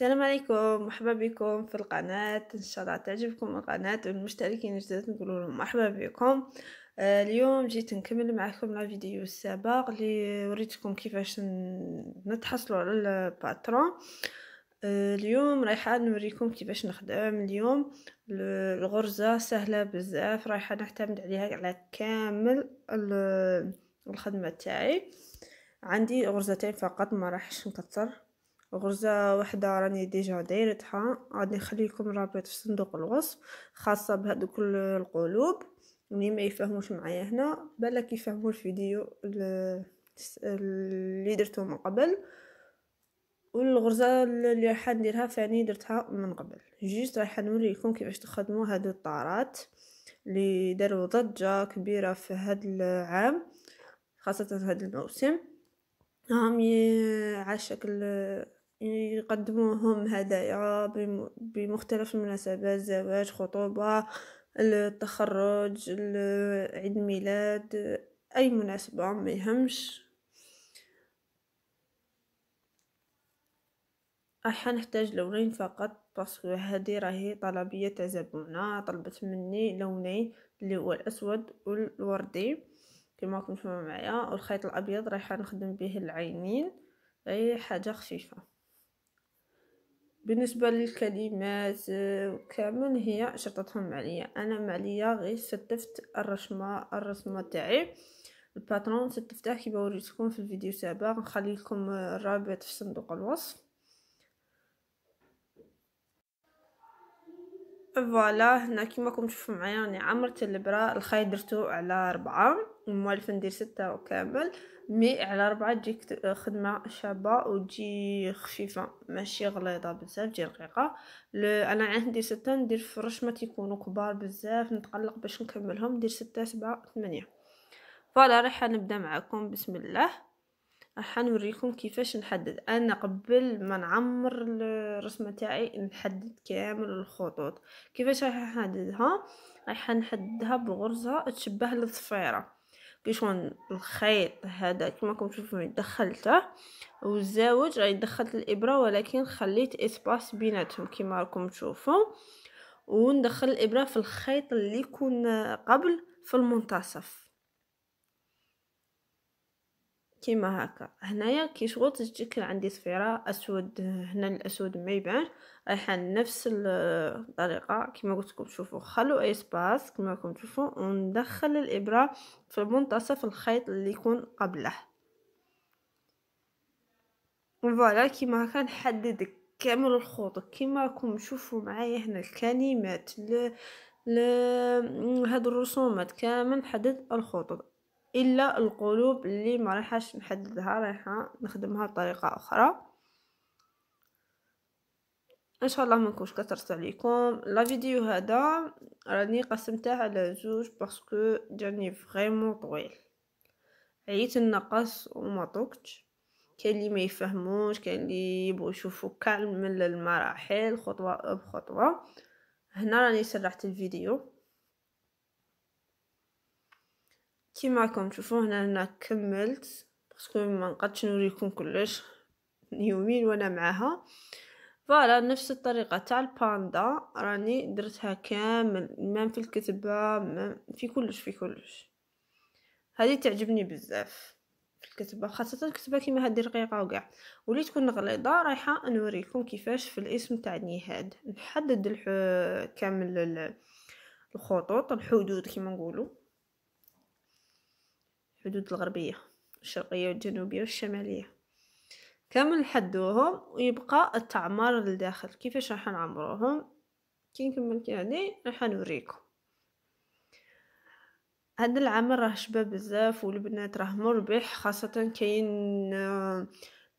السلام عليكم مرحبا بكم في القناة ان شاء الله تعجبكم القناة والمشتركين الجدد نقول لهم مرحبا بكم آه، اليوم جيت نكمل معكم لا فيديو السابق اللي وريتكم كيفاش نتحصلوا على الباترون آه، اليوم رايحة نوريكم كيفاش نخدم اليوم الغرزة سهلة بزاف رايحة نعتمد عليها على كامل الخدمة تاعي عندي غرزتين فقط ما راحش نكثر غرزة وحدة راني ديجا دايرتها غادي لكم رابط في صندوق الوصف خاصة كل القلوب اللي ما يفهموش معايا هنا بالك يفهموا الفيديو اللي درته من قبل والغرزه اللي راح نديرها فاني درتها من قبل جيست راح نوريكم كيفاش تخدموا هادو الطارات اللي داروا ضجه كبيره في هاد العام خاصه هاد الموسم هم على شكل يقدموهم هدايا بمختلف المناسبات زواج خطوبة التخرج عيد ميلاد اي مناسبة ما يهمش راح نحتاج لونين فقط باسكو هذه راهي طلبية تاع زبونة طلبت مني لونين اللي هو الاسود والوردي كما راكم تسمعوا معايا والخيط الابيض رايحه نخدم به العينين اي حاجه خفيفه بالنسبه للكلمات آه، كامل هي شرطتهم عليا انا معليا غير ستفت الرسمه الرسمه تاعي الباترون ستفتح كيما وريتكم في الفيديو السابق نخلي لكم الرابط في صندوق الوصف فوالا هنا كيما راكم تشوفوا معايا راني عمرت البرا الخيط درتو على ربعة موالف ندير ستة وكامل مي على ربعة تجيك خدمة شابة وتجي خفيفة ماشي غليظة بزاف تجي رقيقة انا عندي ستة ندير فرش ما تيكونوا كبار بزاف نتقلق باش نكملهم ندير ستة سبعة ثمانية فوالا راح نبدا معكم بسم الله راح نوريكم كيفاش نحدد انا قبل ما نعمر الرسمه تاعي نحدد كامل الخطوط كيفاش راح نحددها راح نحددها بغرزه تشبه الصفيره كيكون الخيط هذا كما راكم تشوفوا دخلته والزاوج غادي دخلت الابره ولكن خليت اسباس بيناتهم كما راكم تشوفوا وندخل الابره في الخيط اللي يكون قبل في المنتصف كيما هكا هنايا كي شغل تجي عندي صفيره اسود هنا الاسود ما يبان رايحه نفس الطريقه كيما قلت لكم شوفوا خلو سباس كيما راكم تشوفوا وندخل الابره في منتصف الخيط اللي يكون قبله فوالا كيما هكا نحدد كامل الخوط كيما راكم تشوفوا معايا هنا الكلمات ل... ل... هاد الرسومات كامل نحدد الخطوط الا القلوب اللي ما راحش نحددها رايحه نخدمها بطريقه اخرى ان شاء الله ما نكونش كثرت عليكم لا فيديو هذا راني قسمته على زوج باسكو جاني فريمون طويل عييت النقص وما طقتش كاين اللي ما يفهموش كاين اللي يبغوا يشوفوا كاع المراحل خطوه بخطوه هنا راني سرحت الفيديو كيما راكم تشوفوا هنا انا كملت باسكو ما نقدش نوريكم كلش يومين وانا معاها فوالا نفس الطريقه تاع الباندا راني درتها كامل مام في الكتبه مام في كلش في كلش هذه تعجبني بزاف في الكتبه خاصه الكتبه كيما هذه رقيقه وكاع وليت تكون غليظه رايحه نوريكم كيفاش في الاسم تاع نهاد نحدد الح... كامل الخطوط الحدود كيما نقولوا الحدود الغربية الشرقية والجنوبية والشمالية كامل نحدوهم ويبقى التعمار للداخل كيفاش راح نعمروهم كي نكمل يعني راح نوريكم هذا العمل راه شباب بزاف والبنات راه مربح خاصة كاين اللي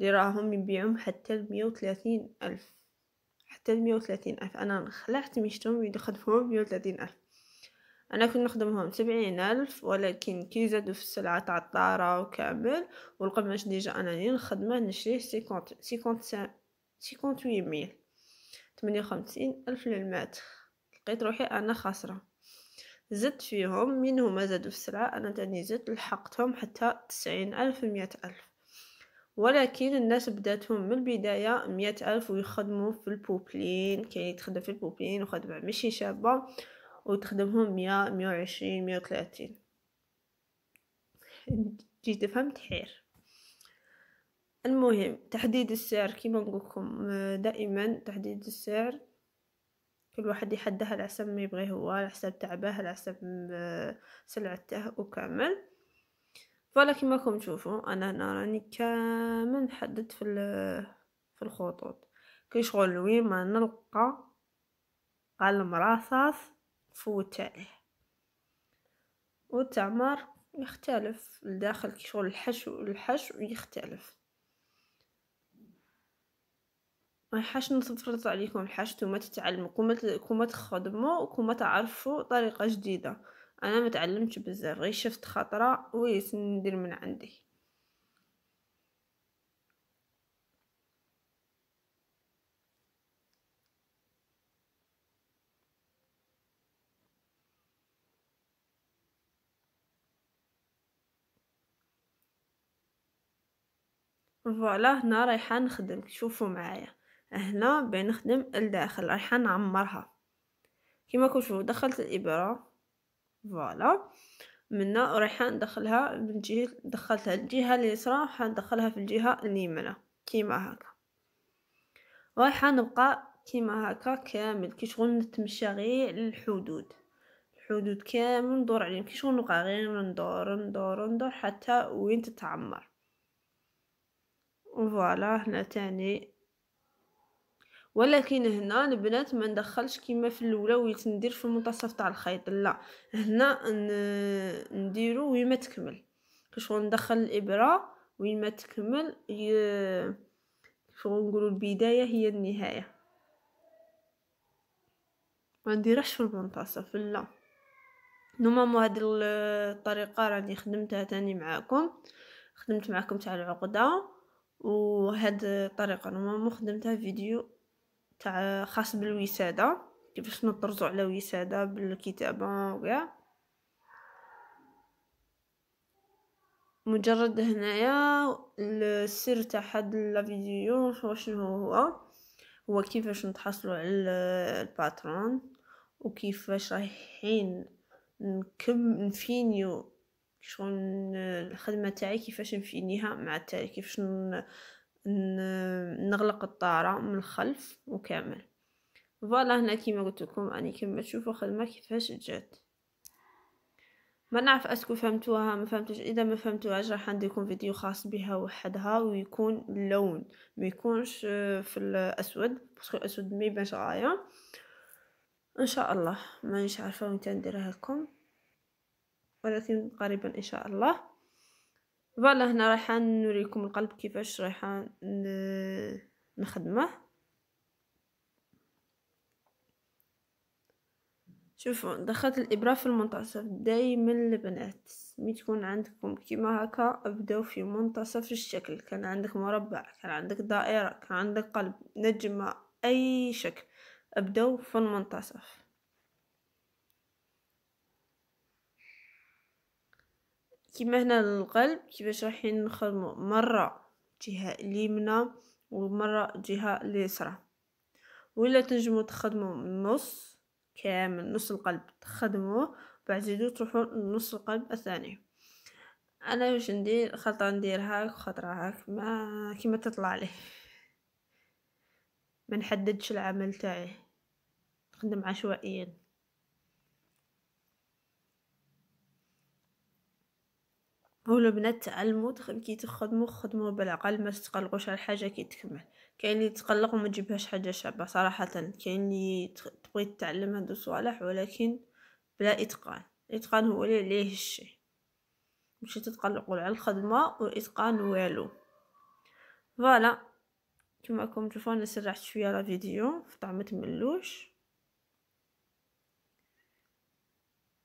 آه، راهم يبيعهم حتى لمية وثلاثين ألف حتى لمية وثلاثين ألف أنا خلعت مشتهم يدخل فيهم مية وثلاثين ألف أنا كنت نخدمهم سبعين ألف ولكن كي زادو في السلعة تاع الطارة وكامل والقماش ديجا أنا نخدمه نشريه سيكونت سيكونت سيكونت ميل تمنية وخمسين ألف للمات لقيت روحي أنا خاسرة زدت فيهم من هما زادوا في السلعة أنا تاني زدت لحقتهم حتى تسعين ألف مية ألف ولكن الناس بداتهم من البداية مية ألف ويخدموا في البوبلين كاين تخدم في البوبلين وخدمة ماشي شابة وتخدمهم مية مية وعشرين مية وثلاثين جيت فهمت حير المهم تحديد السعر كيما نقولكم آه، دائما تحديد السعر كل واحد يحدها على حسب ما يبغي هو على حسب تعبه على حسب آه، سلعته وكامل فوالا كيما راكم تشوفوا انا هنا راني كامل نحدد في في الخطوط كي شغل وين ما نلقى قلم رصاص فوت عليه والتعمار يختلف لداخل شغل الحشو الحشو يختلف ما حاش نفرض عليكم الحاج نتوما تتعلموا كوما كوما تخدموا وكوما تعرفوا طريقه جديده انا ما تعلمتش بزاف غير شفت خطره ويس ندير من عندي فوالا هنا رايحة نخدم شوفوا معايا هنا بين نخدم لداخل رايحة نعمرها كيما كتشوفوا دخلت الابره فوالا منا رايحه ندخلها من جهه دخلتها الجهه اليسرى حندخلها في الجهه اليمنى كيما هكا رايحه نبقى كيما هكا كامل كي شغل نتمشى غير للحدود الحدود كامل ندور عليهم كي شغل نبقى غير ندور ندور ندور حتى وين تتعمر فوالا هنا تاني ولكن هنا البنات ما ندخلش كيما في الاولى وليت ندير في المنتصف تاع الخيط لا هنا نديرو وين ما تكمل كشغل ندخل الابره وين ما تكمل شغل نقولوا البدايه هي النهايه ما نديرهش في المنتصف لا نورمالمون هاد الطريقه راني خدمتها تاني معاكم خدمت معاكم تاع العقده وهاد الطريقه انا خدمتها فيديو تاع خاص بالوساده كيفاش نطرزو على وساده بالكتابه وكاع مجرد هنايا السر تاع هاد لا فيديو شنو هو هو كيفاش نتحصلوا على الباترون وكيفاش رايحين نكم نفينيو شغل الخدمه تاعي كيفاش نفينيها مع التالي كيفاش نغلق الطاره من الخلف وكامل فوالا هنا كيما قلت لكم راني كيما تشوفوا الخدمه كيفاش جات ما نعرف اسكو فهمتوها ما فهمتوش اذا ما فهمتوهاش راح لكم فيديو خاص بها وحدها ويكون اللون ما يكونش آه، في الاسود باسكو الاسود ما يبانش غايه ان شاء الله مانيش عارفه وين نديرها لكم ولكن قريبا ان شاء الله فوالا هنا رايحه نوريكم القلب كيفاش رايحه نخدمه شوفوا دخلت الابره في المنتصف دايما البنات مي تكون عندكم كيما هكا ابداو في منتصف الشكل كان عندك مربع كان عندك دائره كان عندك قلب نجمه اي شكل ابداو في المنتصف كيما هنا القلب كيفاش رايحين نخدمو مره جهه اليمنى ومره جهه اليسرى ولا تنجمو تخدمو النص كامل نص القلب تخدموه بعد زيدو تروحو نص القلب الثاني انا واش ندير خطره ندير هاك خطره هاك ما كيما تطلع لي ما نحددش العمل تاعي نخدم عشوائيا هو البنات تعلموا كي تخدموا خدموا بالعقل ما تقلقوش على حاجه كي تكمل كاين اللي تقلق وما تجيبهاش حاجه شابه صراحه كاين اللي تبغي تتعلم هادو الصوالح ولكن بلا اتقان الاتقان هو اللي عليه الشيء ماشي تتقلقوا على الخدمه والاتقان والو فوالا كما راكم تشوفوا انا سرحت شويه لا فيديو فطع ما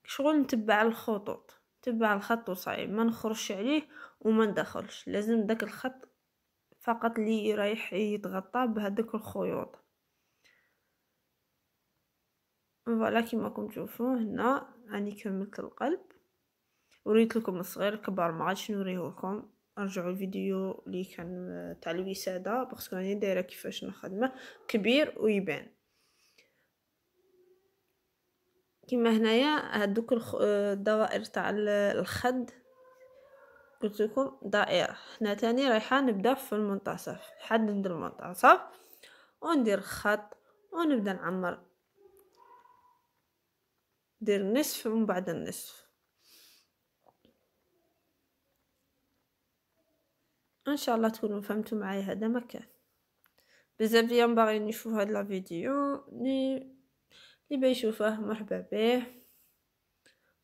شغل نتبع الخطوط تبع الخط وصعيب ما نخرجش عليه وما ندخلش لازم داك الخط فقط اللي رايح يتغطى بهذوك الخيوط فوالا كيما تشوفوا هنا راني كملت القلب وريت لكم الصغير الكبار ما عادش نوريه لكم ارجعوا الفيديو اللي كان تاع الوساده باسكو راني دايره كيفاش نخدمه كبير ويبان كيما هنايا هادوك الدوائر تاع الخد قلت لكم دائره هنا تاني رايحه نبدا في المنتصف حدد المنتصف وندير خط ونبدا نعمر ندير نصف ومن بعد النصف ان شاء الله تكونوا فهمتوا معايا هذا مكان بزاف ديال باغيين يشوفوا هاد الفيديو فيديو اللي بيشوفه مرحبا به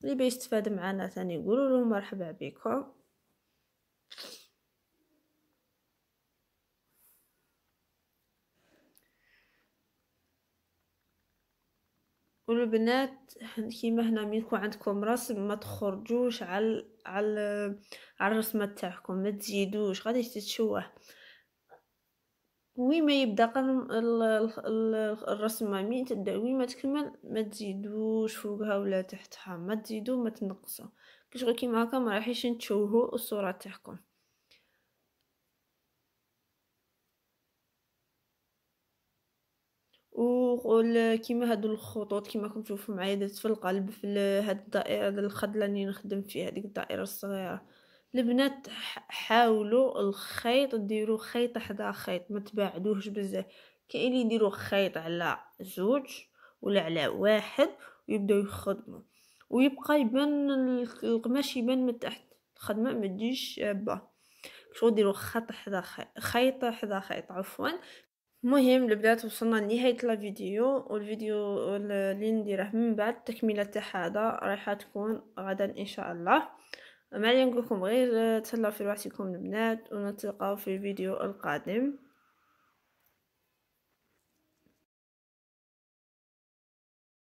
اللي بيستفاد معنا ثاني يقولوا له مرحبا بكم والبنات كيما هنا من يكون عندكم رسم ما تخرجوش على على على الرسمه تاعكم ما تزيدوش غادي تتشوه وين ما يبدا قلم الرسمه مين تبدا وين ما تكمل ما تزيدوش فوقها ولا تحتها ما تزيدو ما تنقصو باش غير كيما هكا ما راحيش نتشوهو الصوره تاعكم و كيما هادو الخطوط كيما راكم تشوفوا معايا درت في القلب في هاد الدائره الخد اللي نخدم فيها هذيك الدائره الصغيره البنات حاولوا الخيط ديروا خيط حدا خيط ما تباعدوهش بزاف كاين اللي يديروا خيط على زوج ولا على واحد ويبداو يخدموا ويبقى يبان القماش يبان من تحت الخدمه ما تجيش با شغل ديروا خط حدا خيط حدا خيط عفوا المهم البنات وصلنا لنهايه الفيديو والفيديو اللي نديره من بعد التكمله تاع هذا رايحه تكون غدا ان شاء الله ما علينا نقولكم غير آه، تهلاو في رواحكم البنات ونتلقاو في الفيديو القادم